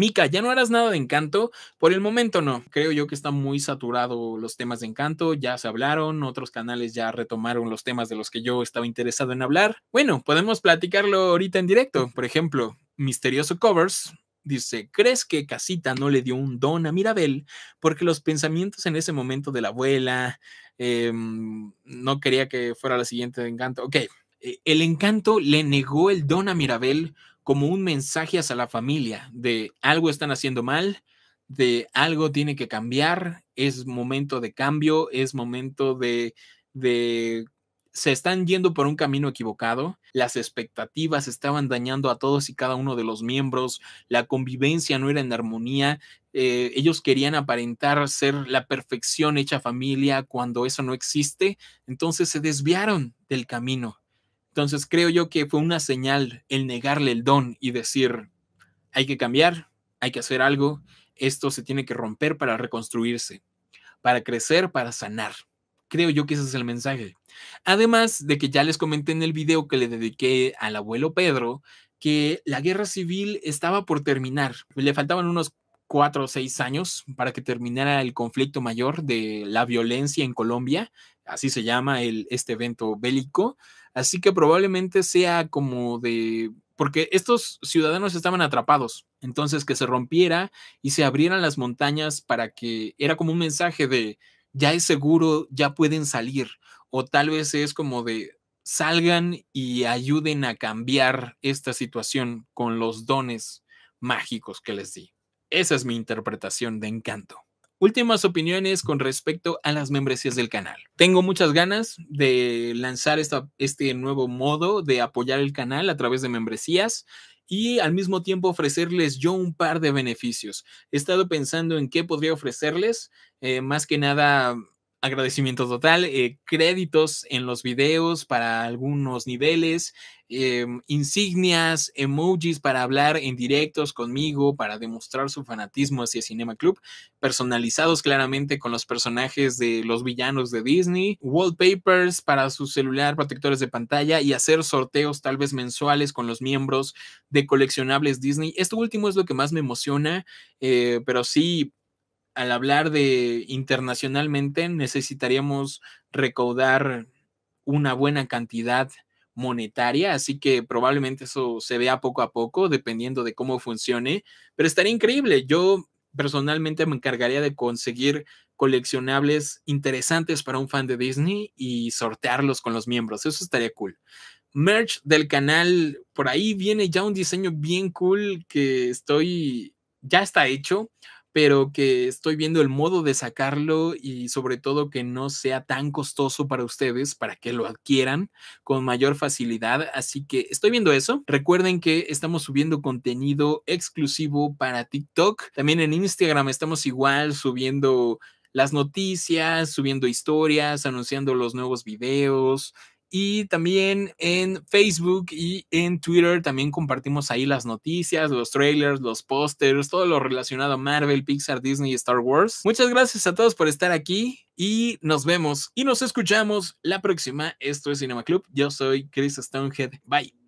Mika, ya no harás nada de encanto. Por el momento no. Creo yo que está muy saturado los temas de encanto. Ya se hablaron, otros canales ya retomaron los temas de los que yo estaba interesado en hablar. Bueno, podemos platicarlo ahorita en directo. Por ejemplo, Misterioso Covers Dice, ¿crees que Casita no le dio un don a Mirabel? Porque los pensamientos en ese momento de la abuela, em, no quería que fuera la siguiente de encanto. Ok, eh, el encanto le negó el don a Mirabel como un mensaje hacia la familia de algo están haciendo mal, de algo tiene que cambiar, es momento de cambio, es momento de, de se están yendo por un camino equivocado, las expectativas estaban dañando a todos y cada uno de los miembros, la convivencia no era en armonía, eh, ellos querían aparentar ser la perfección hecha familia cuando eso no existe, entonces se desviaron del camino. Entonces creo yo que fue una señal el negarle el don y decir, hay que cambiar, hay que hacer algo, esto se tiene que romper para reconstruirse, para crecer, para sanar. Creo yo que ese es el mensaje. Además de que ya les comenté en el video que le dediqué al abuelo Pedro, que la guerra civil estaba por terminar. Le faltaban unos cuatro o seis años para que terminara el conflicto mayor de la violencia en Colombia así se llama el, este evento bélico, así que probablemente sea como de porque estos ciudadanos estaban atrapados, entonces que se rompiera y se abrieran las montañas para que era como un mensaje de ya es seguro, ya pueden salir, o tal vez es como de salgan y ayuden a cambiar esta situación con los dones mágicos que les di. Esa es mi interpretación de encanto últimas opiniones con respecto a las membresías del canal. Tengo muchas ganas de lanzar este nuevo modo de apoyar el canal a través de membresías y al mismo tiempo ofrecerles yo un par de beneficios. He estado pensando en qué podría ofrecerles, eh, más que nada agradecimiento total, eh, créditos en los videos para algunos niveles, eh, insignias, emojis para hablar en directos conmigo, para demostrar su fanatismo hacia Cinema Club, personalizados claramente con los personajes de los villanos de Disney, wallpapers para su celular, protectores de pantalla y hacer sorteos tal vez mensuales con los miembros de coleccionables Disney. Esto último es lo que más me emociona, eh, pero sí al hablar de internacionalmente, necesitaríamos recaudar una buena cantidad monetaria, así que probablemente eso se vea poco a poco, dependiendo de cómo funcione, pero estaría increíble. Yo personalmente me encargaría de conseguir coleccionables interesantes para un fan de Disney y sortearlos con los miembros. Eso estaría cool. Merch del canal, por ahí viene ya un diseño bien cool que estoy, ya está hecho pero que estoy viendo el modo de sacarlo y sobre todo que no sea tan costoso para ustedes para que lo adquieran con mayor facilidad. Así que estoy viendo eso. Recuerden que estamos subiendo contenido exclusivo para TikTok. También en Instagram estamos igual subiendo las noticias, subiendo historias, anunciando los nuevos videos, y también en Facebook y en Twitter también compartimos ahí las noticias, los trailers, los pósters, todo lo relacionado a Marvel, Pixar, Disney y Star Wars. Muchas gracias a todos por estar aquí y nos vemos y nos escuchamos la próxima. Esto es Cinema Club. Yo soy Chris Stonehead. Bye.